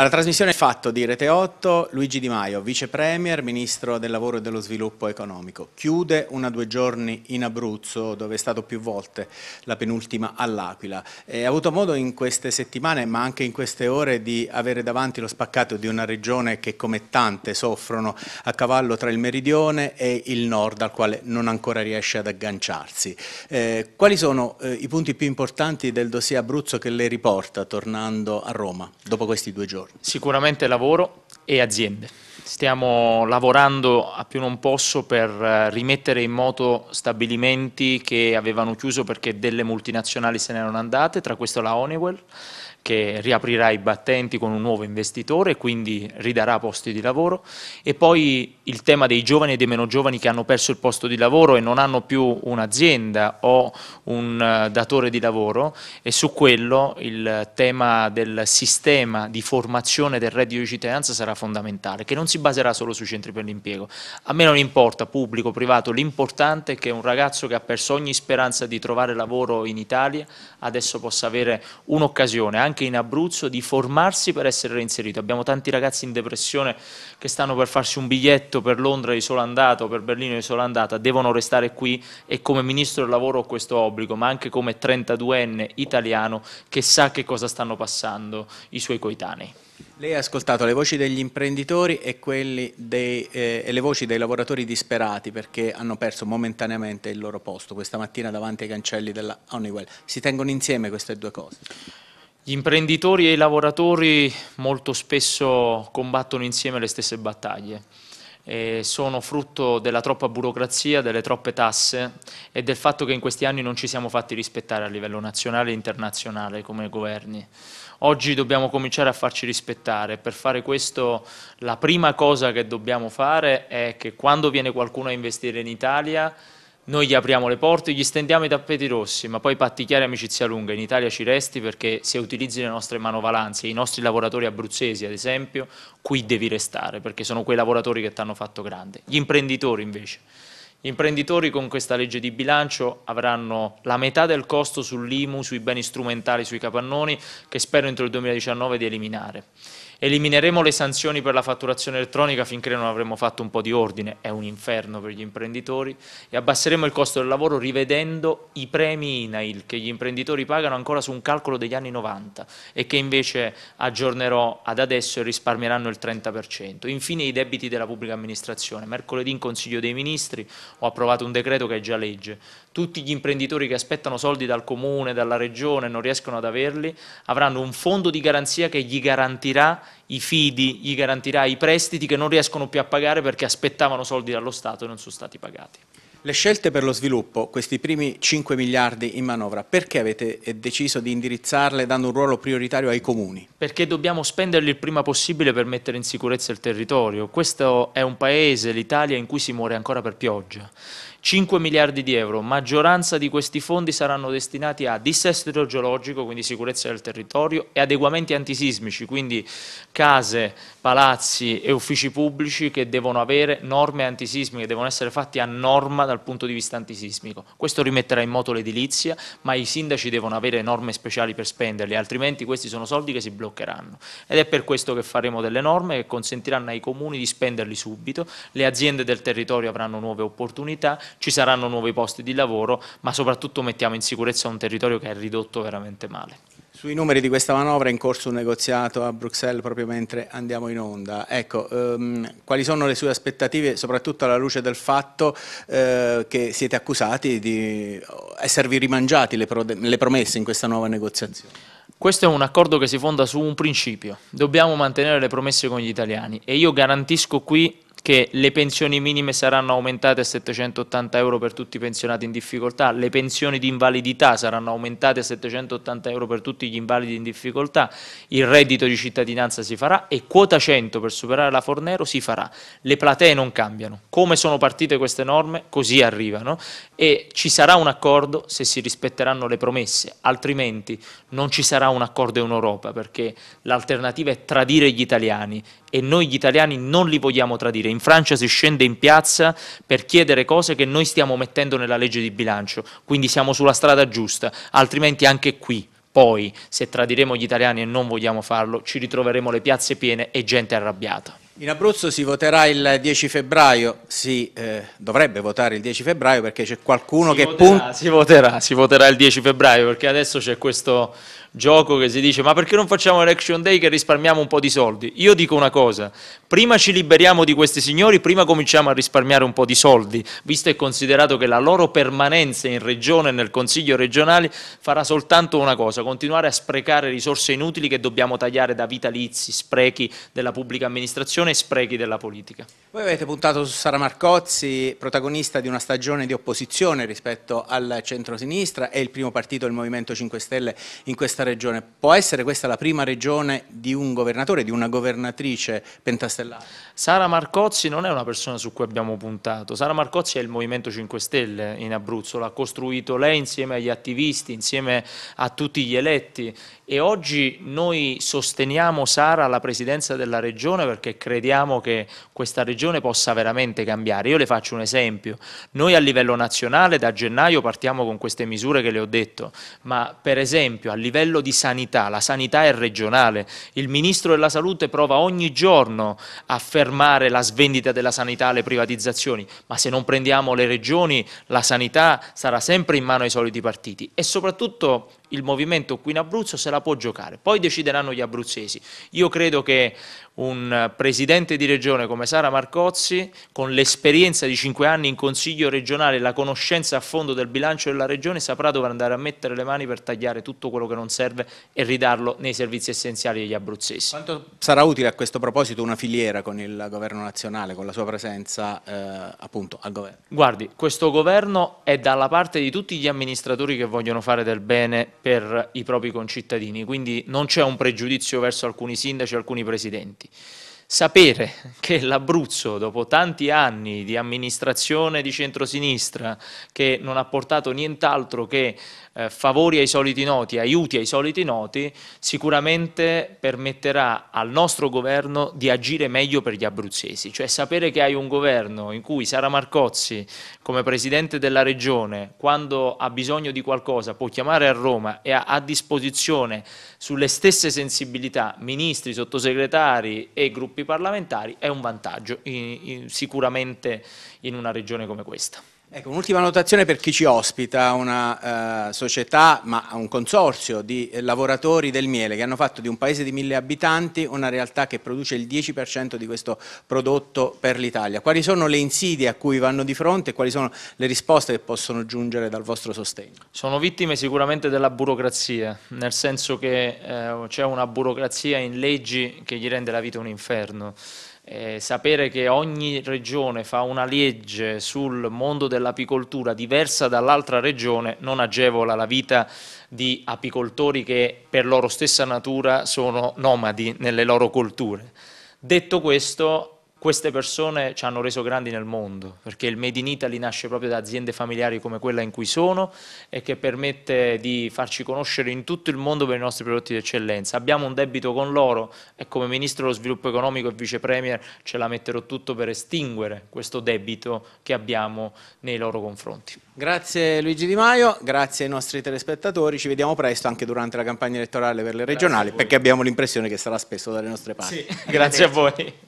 Alla trasmissione è fatto di Rete 8, Luigi Di Maio, vice premier, ministro del lavoro e dello sviluppo economico. Chiude una due giorni in Abruzzo, dove è stato più volte, la penultima all'Aquila. Ha avuto modo in queste settimane, ma anche in queste ore, di avere davanti lo spaccato di una regione che come tante soffrono a cavallo tra il meridione e il nord, al quale non ancora riesce ad agganciarsi. Eh, quali sono eh, i punti più importanti del dossier Abruzzo che lei riporta tornando a Roma dopo questi due giorni? giorni? Sicuramente lavoro e aziende. Stiamo lavorando a più non posso per eh, rimettere in moto stabilimenti che avevano chiuso perché delle multinazionali se ne erano andate, tra questo la Honeywell che riaprirà i battenti con un nuovo investitore e quindi ridarà posti di lavoro e poi il tema dei giovani e dei meno giovani che hanno perso il posto di lavoro e non hanno più un'azienda o un eh, datore di lavoro e su quello il tema del sistema di formazione del reddito di cittadinanza sarà fondamentale, che non si baserà solo sui centri per l'impiego. A me non importa, pubblico, privato, l'importante è che un ragazzo che ha perso ogni speranza di trovare lavoro in Italia adesso possa avere un'occasione, anche anche in Abruzzo, di formarsi per essere reinserito. Abbiamo tanti ragazzi in depressione che stanno per farsi un biglietto per Londra di solo andato, per Berlino di solo andata, devono restare qui e come Ministro del Lavoro ho questo obbligo, ma anche come 32enne italiano che sa che cosa stanno passando i suoi coetanei. Lei ha ascoltato le voci degli imprenditori e, dei, eh, e, le voci dei lavoratori disperati perché hanno perso momentaneamente il loro posto questa mattina davanti ai cancelli della Honeywell. Si tengono insieme queste due cose? Gli imprenditori e i lavoratori molto spesso combattono insieme le stesse battaglie. E sono frutto della troppa burocrazia, delle troppe tasse e del fatto che in questi anni non ci siamo fatti rispettare a livello nazionale e internazionale come governi. Oggi dobbiamo cominciare a farci rispettare. Per fare questo la prima cosa che dobbiamo fare è che quando viene qualcuno a investire in Italia noi gli apriamo le porte, gli stendiamo i tappeti rossi, ma poi patti chiari amicizia lunga, in Italia ci resti perché se utilizzi le nostre manovalanze, i nostri lavoratori abruzzesi ad esempio, qui devi restare perché sono quei lavoratori che ti hanno fatto grande. Gli imprenditori invece, gli imprenditori con questa legge di bilancio avranno la metà del costo sull'IMU, sui beni strumentali, sui capannoni, che spero entro il 2019 di eliminare. Elimineremo le sanzioni per la fatturazione elettronica finché non avremo fatto un po' di ordine, è un inferno per gli imprenditori, e abbasseremo il costo del lavoro rivedendo i premi INAIL che gli imprenditori pagano ancora su un calcolo degli anni 90 e che invece aggiornerò ad adesso e risparmieranno il 30%. Infine i debiti della pubblica amministrazione. Mercoledì in Consiglio dei Ministri ho approvato un decreto che è già legge tutti gli imprenditori che aspettano soldi dal comune, dalla regione e non riescono ad averli, avranno un fondo di garanzia che gli garantirà i fidi, gli garantirà i prestiti che non riescono più a pagare perché aspettavano soldi dallo Stato e non sono stati pagati. Le scelte per lo sviluppo, questi primi 5 miliardi in manovra, perché avete eh, deciso di indirizzarle dando un ruolo prioritario ai comuni? Perché dobbiamo spenderli il prima possibile per mettere in sicurezza il territorio. Questo è un paese, l'Italia, in cui si muore ancora per pioggia. 5 miliardi di euro, maggioranza di questi fondi saranno destinati a dissesto idrogeologico, quindi sicurezza del territorio, e adeguamenti antisismici, quindi case, palazzi e uffici pubblici che devono avere norme antisismiche, devono essere fatti a norma dal punto di vista antisismico. Questo rimetterà in moto l'edilizia, ma i sindaci devono avere norme speciali per spenderli, altrimenti questi sono soldi che si bloccheranno. Ed è per questo che faremo delle norme che consentiranno ai comuni di spenderli subito, le aziende del territorio avranno nuove opportunità, ci saranno nuovi posti di lavoro, ma soprattutto mettiamo in sicurezza un territorio che è ridotto veramente male. Sui numeri di questa manovra è in corso un negoziato a Bruxelles proprio mentre andiamo in onda. Ecco, ehm, quali sono le sue aspettative, soprattutto alla luce del fatto eh, che siete accusati di esservi rimangiati le, pro le promesse in questa nuova negoziazione? Questo è un accordo che si fonda su un principio, dobbiamo mantenere le promesse con gli italiani e io garantisco qui che le pensioni minime saranno aumentate a 780 euro per tutti i pensionati in difficoltà, le pensioni di invalidità saranno aumentate a 780 euro per tutti gli invalidi in difficoltà, il reddito di cittadinanza si farà e quota 100 per superare la Fornero si farà. Le platee non cambiano. Come sono partite queste norme, così arrivano e ci sarà un accordo se si rispetteranno le promesse, altrimenti non ci sarà un accordo in Europa perché l'alternativa è tradire gli italiani e noi gli italiani non li vogliamo tradire in Francia si scende in piazza per chiedere cose che noi stiamo mettendo nella legge di bilancio, quindi siamo sulla strada giusta, altrimenti anche qui poi, se tradiremo gli italiani e non vogliamo farlo, ci ritroveremo le piazze piene e gente arrabbiata. In Abruzzo si voterà il 10 febbraio, si eh, dovrebbe votare il 10 febbraio perché c'è qualcuno si che... Voterà, si voterà, si voterà il 10 febbraio perché adesso c'è questo gioco che si dice ma perché non facciamo l'election day che risparmiamo un po' di soldi? Io dico una cosa, prima ci liberiamo di questi signori, prima cominciamo a risparmiare un po' di soldi, visto e considerato che la loro permanenza in regione e nel Consiglio regionale farà soltanto una cosa, continuare a sprecare risorse inutili che dobbiamo tagliare da vitalizi, sprechi della pubblica amministrazione e sprechi della politica. Voi avete puntato su Sara Marcozzi, protagonista di una stagione di opposizione rispetto al centrosinistra, è il primo partito, del Movimento 5 Stelle, in questa regione regione, può essere questa la prima regione di un governatore, di una governatrice pentastellare? Sara Marcozzi non è una persona su cui abbiamo puntato, Sara Marcozzi è il Movimento 5 Stelle in Abruzzo, l'ha costruito lei insieme agli attivisti, insieme a tutti gli eletti e oggi noi sosteniamo Sara alla presidenza della regione perché crediamo che questa regione possa veramente cambiare. Io le faccio un esempio, noi a livello nazionale da gennaio partiamo con queste misure che le ho detto, ma per esempio a livello livello di sanità, la sanità è regionale, il Ministro della Salute prova ogni giorno a fermare la svendita della sanità alle privatizzazioni, ma se non prendiamo le regioni la sanità sarà sempre in mano ai soliti partiti e soprattutto il movimento qui in Abruzzo se la può giocare, poi decideranno gli abruzzesi. Io credo che un presidente di regione come Sara Marcozzi, con l'esperienza di cinque anni in consiglio regionale e la conoscenza a fondo del bilancio della regione, saprà dove andare a mettere le mani per tagliare tutto quello che non serve e ridarlo nei servizi essenziali degli abruzzesi. Quanto sarà utile a questo proposito una filiera con il governo nazionale, con la sua presenza eh, appunto al governo? Guardi, questo governo è dalla parte di tutti gli amministratori che vogliono fare del bene per i propri concittadini, quindi non c'è un pregiudizio verso alcuni sindaci alcuni presidenti sapere che l'Abruzzo, dopo tanti anni di amministrazione di centrosinistra, che non ha portato nient'altro che eh, favori ai soliti noti, aiuti ai soliti noti, sicuramente permetterà al nostro governo di agire meglio per gli abruzzesi. Cioè sapere che hai un governo in cui Sara Marcozzi, come Presidente della Regione, quando ha bisogno di qualcosa può chiamare a Roma e ha a disposizione sulle stesse sensibilità ministri, sottosegretari e gruppi gruppi parlamentari è un vantaggio in, in, sicuramente in una regione come questa. Ecco, un'ultima notazione per chi ci ospita, una eh, società, ma un consorzio di lavoratori del miele che hanno fatto di un paese di mille abitanti una realtà che produce il 10% di questo prodotto per l'Italia. Quali sono le insidie a cui vanno di fronte e quali sono le risposte che possono giungere dal vostro sostegno? Sono vittime sicuramente della burocrazia, nel senso che eh, c'è una burocrazia in leggi che gli rende la vita un inferno. Eh, sapere che ogni regione fa una legge sul mondo dell'apicoltura diversa dall'altra regione non agevola la vita di apicoltori che per loro stessa natura sono nomadi nelle loro colture. Detto questo, queste persone ci hanno reso grandi nel mondo, perché il Made in Italy nasce proprio da aziende familiari come quella in cui sono e che permette di farci conoscere in tutto il mondo per i nostri prodotti d'eccellenza. Abbiamo un debito con loro e come Ministro dello Sviluppo Economico e Vice Premier ce la metterò tutto per estinguere questo debito che abbiamo nei loro confronti. Grazie Luigi Di Maio, grazie ai nostri telespettatori, ci vediamo presto anche durante la campagna elettorale per le regionali perché abbiamo l'impressione che sarà spesso dalle nostre parti. Sì, grazie a voi.